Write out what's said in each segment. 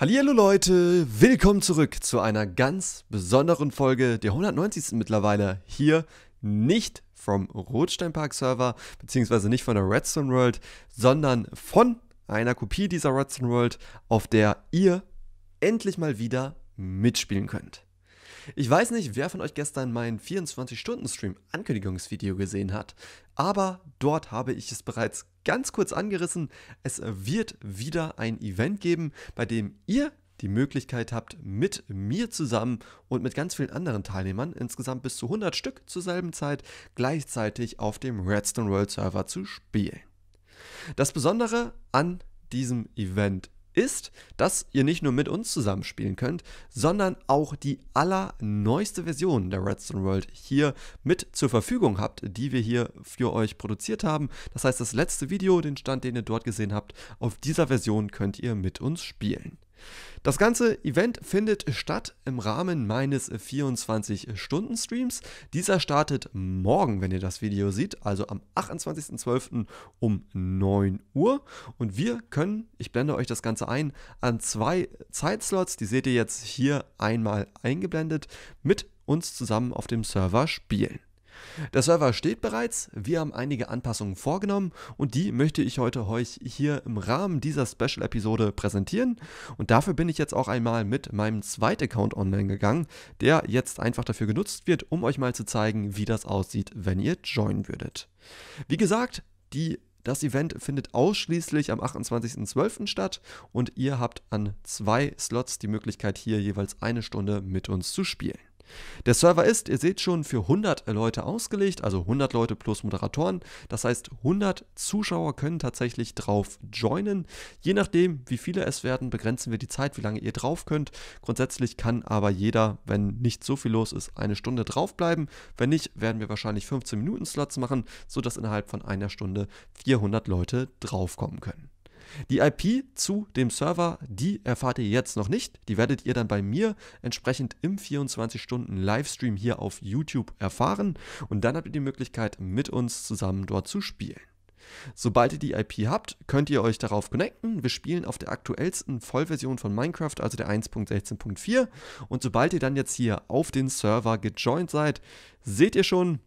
Hallo Leute, willkommen zurück zu einer ganz besonderen Folge, der 190. mittlerweile hier nicht vom Rotsteinpark Server beziehungsweise nicht von der Redstone World, sondern von einer Kopie dieser Redstone World, auf der ihr endlich mal wieder mitspielen könnt. Ich weiß nicht, wer von euch gestern mein 24-Stunden-Stream-Ankündigungsvideo gesehen hat, aber dort habe ich es bereits ganz kurz angerissen. Es wird wieder ein Event geben, bei dem ihr die Möglichkeit habt, mit mir zusammen und mit ganz vielen anderen Teilnehmern, insgesamt bis zu 100 Stück zur selben Zeit, gleichzeitig auf dem Redstone World Server zu spielen. Das Besondere an diesem Event ist, dass ihr nicht nur mit uns zusammenspielen könnt, sondern auch die allerneueste Version der Redstone World hier mit zur Verfügung habt, die wir hier für euch produziert haben. Das heißt, das letzte Video, den Stand, den ihr dort gesehen habt, auf dieser Version könnt ihr mit uns spielen. Das ganze Event findet statt im Rahmen meines 24-Stunden-Streams. Dieser startet morgen, wenn ihr das Video seht, also am 28.12. um 9 Uhr. Und wir können, ich blende euch das Ganze ein, an zwei Zeitslots, die seht ihr jetzt hier einmal eingeblendet, mit uns zusammen auf dem Server spielen. Der Server steht bereits, wir haben einige Anpassungen vorgenommen und die möchte ich heute euch hier im Rahmen dieser Special-Episode präsentieren. Und dafür bin ich jetzt auch einmal mit meinem zweiten account online gegangen, der jetzt einfach dafür genutzt wird, um euch mal zu zeigen, wie das aussieht, wenn ihr joinen würdet. Wie gesagt, die das Event findet ausschließlich am 28.12. statt und ihr habt an zwei Slots die Möglichkeit, hier jeweils eine Stunde mit uns zu spielen. Der Server ist, ihr seht schon, für 100 Leute ausgelegt, also 100 Leute plus Moderatoren. Das heißt, 100 Zuschauer können tatsächlich drauf joinen. Je nachdem, wie viele es werden, begrenzen wir die Zeit, wie lange ihr drauf könnt. Grundsätzlich kann aber jeder, wenn nicht so viel los ist, eine Stunde drauf bleiben. Wenn nicht, werden wir wahrscheinlich 15 Minuten Slots machen, sodass innerhalb von einer Stunde 400 Leute draufkommen können. Die IP zu dem Server, die erfahrt ihr jetzt noch nicht. Die werdet ihr dann bei mir entsprechend im 24-Stunden-Livestream hier auf YouTube erfahren. Und dann habt ihr die Möglichkeit, mit uns zusammen dort zu spielen. Sobald ihr die IP habt, könnt ihr euch darauf connecten. Wir spielen auf der aktuellsten Vollversion von Minecraft, also der 1.16.4. Und sobald ihr dann jetzt hier auf den Server gejoint seid, seht ihr schon,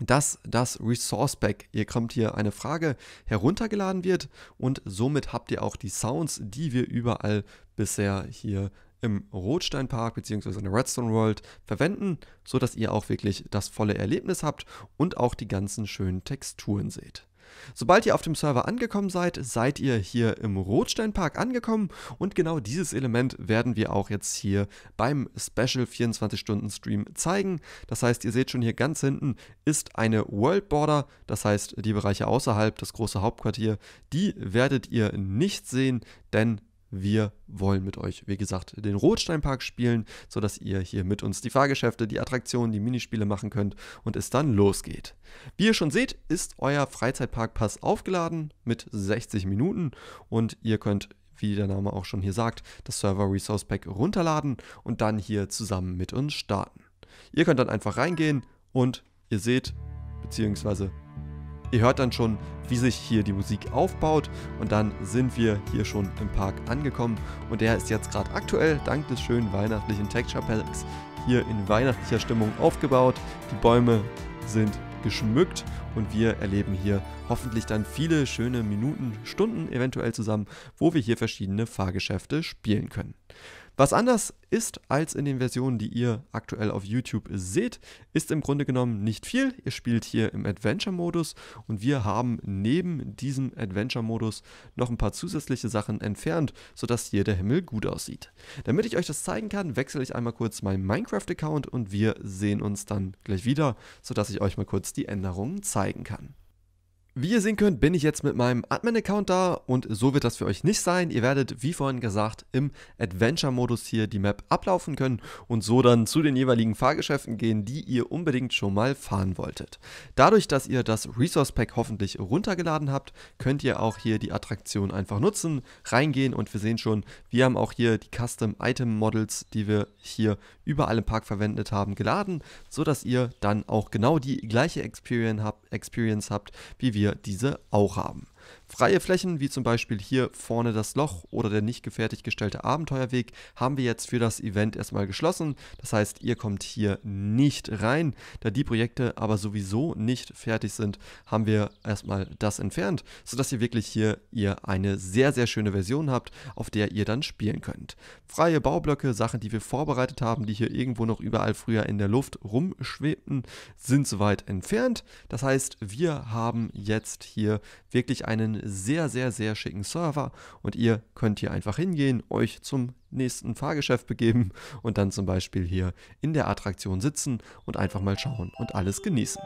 dass das Resource Pack, ihr kommt hier eine Frage, heruntergeladen wird und somit habt ihr auch die Sounds, die wir überall bisher hier im Rotsteinpark bzw. in der Redstone World verwenden, sodass ihr auch wirklich das volle Erlebnis habt und auch die ganzen schönen Texturen seht. Sobald ihr auf dem Server angekommen seid, seid ihr hier im Rotsteinpark angekommen und genau dieses Element werden wir auch jetzt hier beim Special 24-Stunden-Stream zeigen. Das heißt, ihr seht schon hier ganz hinten ist eine World Border, das heißt die Bereiche außerhalb, das große Hauptquartier, die werdet ihr nicht sehen, denn wir wollen mit euch, wie gesagt, den Rotsteinpark spielen, sodass ihr hier mit uns die Fahrgeschäfte, die Attraktionen, die Minispiele machen könnt und es dann losgeht. Wie ihr schon seht, ist euer Freizeitparkpass aufgeladen mit 60 Minuten und ihr könnt wie der Name auch schon hier sagt, das Server Resource Pack runterladen und dann hier zusammen mit uns starten. Ihr könnt dann einfach reingehen und ihr seht, beziehungsweise Ihr hört dann schon, wie sich hier die Musik aufbaut und dann sind wir hier schon im Park angekommen und der ist jetzt gerade aktuell dank des schönen weihnachtlichen Texture Packs hier in weihnachtlicher Stimmung aufgebaut. Die Bäume sind geschmückt und wir erleben hier hoffentlich dann viele schöne Minuten, Stunden eventuell zusammen, wo wir hier verschiedene Fahrgeschäfte spielen können. Was anders ist als in den Versionen, die ihr aktuell auf YouTube seht, ist im Grunde genommen nicht viel. Ihr spielt hier im Adventure-Modus und wir haben neben diesem Adventure-Modus noch ein paar zusätzliche Sachen entfernt, sodass hier der Himmel gut aussieht. Damit ich euch das zeigen kann, wechsle ich einmal kurz meinen Minecraft-Account und wir sehen uns dann gleich wieder, sodass ich euch mal kurz die Änderungen zeigen kann. Wie ihr sehen könnt, bin ich jetzt mit meinem Admin-Account da und so wird das für euch nicht sein. Ihr werdet, wie vorhin gesagt, im Adventure-Modus hier die Map ablaufen können und so dann zu den jeweiligen Fahrgeschäften gehen, die ihr unbedingt schon mal fahren wolltet. Dadurch, dass ihr das Resource Pack hoffentlich runtergeladen habt, könnt ihr auch hier die Attraktion einfach nutzen, reingehen und wir sehen schon, wir haben auch hier die Custom-Item-Models, die wir hier überall im Park verwendet haben, geladen, sodass ihr dann auch genau die gleiche Experience habt, wie wir diese auch haben. Freie Flächen, wie zum Beispiel hier vorne das Loch oder der nicht gefertigt gestellte Abenteuerweg, haben wir jetzt für das Event erstmal geschlossen. Das heißt, ihr kommt hier nicht rein. Da die Projekte aber sowieso nicht fertig sind, haben wir erstmal das entfernt, sodass ihr wirklich hier ihr eine sehr, sehr schöne Version habt, auf der ihr dann spielen könnt. Freie Baublöcke, Sachen, die wir vorbereitet haben, die hier irgendwo noch überall früher in der Luft rumschwebten, sind soweit entfernt. Das heißt, wir haben jetzt hier wirklich eine einen sehr, sehr, sehr schicken Server und ihr könnt hier einfach hingehen, euch zum nächsten Fahrgeschäft begeben und dann zum Beispiel hier in der Attraktion sitzen und einfach mal schauen und alles genießen.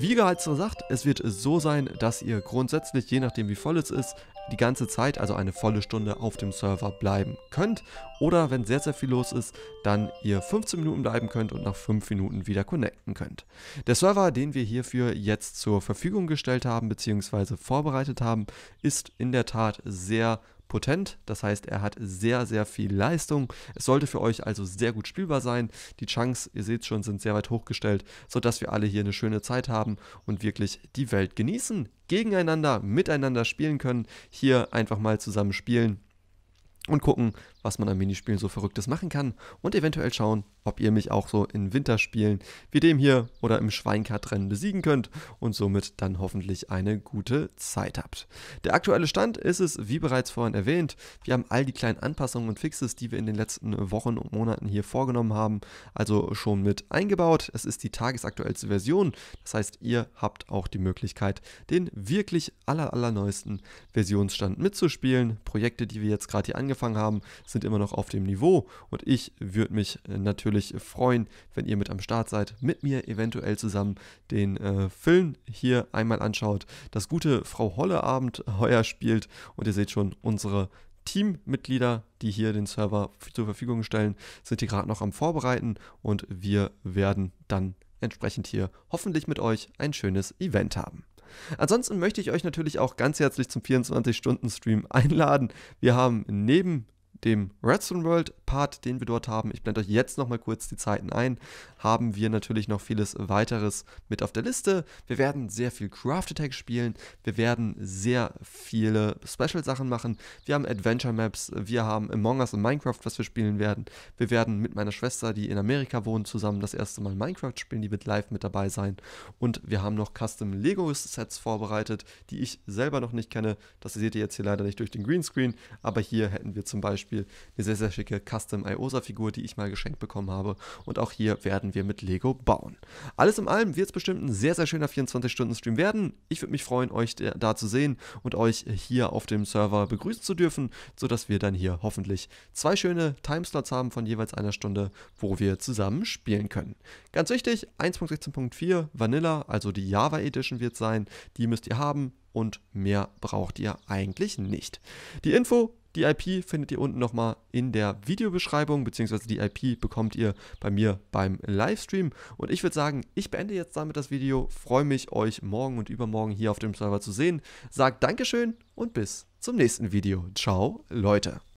Wie so sagt, es wird so sein, dass ihr grundsätzlich, je nachdem wie voll es ist, die ganze Zeit, also eine volle Stunde auf dem Server bleiben könnt. Oder wenn sehr, sehr viel los ist, dann ihr 15 Minuten bleiben könnt und nach 5 Minuten wieder connecten könnt. Der Server, den wir hierfür jetzt zur Verfügung gestellt haben bzw. vorbereitet haben, ist in der Tat sehr potent. Das heißt, er hat sehr, sehr viel Leistung. Es sollte für euch also sehr gut spielbar sein. Die Chunks, ihr seht schon, sind sehr weit hochgestellt, sodass wir alle hier eine schöne Zeit haben und wirklich die Welt genießen, gegeneinander, miteinander spielen können. Hier einfach mal zusammen spielen und gucken, was man an Minispielen so Verrücktes machen kann und eventuell schauen, ob ihr mich auch so in Winterspielen wie dem hier oder im Schweinkartrennen besiegen könnt und somit dann hoffentlich eine gute Zeit habt. Der aktuelle Stand ist es, wie bereits vorhin erwähnt, wir haben all die kleinen Anpassungen und Fixes, die wir in den letzten Wochen und Monaten hier vorgenommen haben, also schon mit eingebaut. Es ist die tagesaktuellste Version, das heißt, ihr habt auch die Möglichkeit, den wirklich aller, allerneuesten Versionsstand mitzuspielen. Projekte, die wir jetzt gerade hier angefangen angefangen haben, sind immer noch auf dem Niveau. Und ich würde mich äh, natürlich freuen, wenn ihr mit am Start seid, mit mir eventuell zusammen den äh, Film hier einmal anschaut, das gute Frau Holle Abend äh, heuer spielt. Und ihr seht schon unsere Teammitglieder, die hier den Server zur Verfügung stellen, sind hier gerade noch am Vorbereiten und wir werden dann entsprechend hier hoffentlich mit euch ein schönes Event haben. Ansonsten möchte ich euch natürlich auch ganz herzlich zum 24-Stunden-Stream einladen. Wir haben neben dem Redstone World Part, den wir dort haben, ich blende euch jetzt nochmal kurz die Zeiten ein, haben wir natürlich noch vieles weiteres mit auf der Liste. Wir werden sehr viel Craft Attack spielen, wir werden sehr viele Special Sachen machen. Wir haben Adventure Maps, wir haben Among Us und Minecraft, was wir spielen werden. Wir werden mit meiner Schwester, die in Amerika wohnt, zusammen das erste Mal Minecraft spielen, die wird live mit dabei sein. Und wir haben noch Custom Lego Sets vorbereitet, die ich selber noch nicht kenne. Das seht ihr jetzt hier leider nicht durch den Greenscreen, aber hier hätten wir zum Beispiel Beispiel eine sehr, sehr schicke Custom Iosa-Figur, die ich mal geschenkt bekommen habe. Und auch hier werden wir mit Lego bauen. Alles in allem wird es bestimmt ein sehr, sehr schöner 24-Stunden-Stream werden. Ich würde mich freuen, euch da zu sehen und euch hier auf dem Server begrüßen zu dürfen, sodass wir dann hier hoffentlich zwei schöne Timeslots haben von jeweils einer Stunde, wo wir zusammen spielen können. Ganz wichtig, 1.16.4 Vanilla, also die Java Edition wird es sein, die müsst ihr haben und mehr braucht ihr eigentlich nicht. Die Info die IP findet ihr unten nochmal in der Videobeschreibung, beziehungsweise die IP bekommt ihr bei mir beim Livestream. Und ich würde sagen, ich beende jetzt damit das Video, freue mich, euch morgen und übermorgen hier auf dem Server zu sehen. Sagt Dankeschön und bis zum nächsten Video. Ciao, Leute.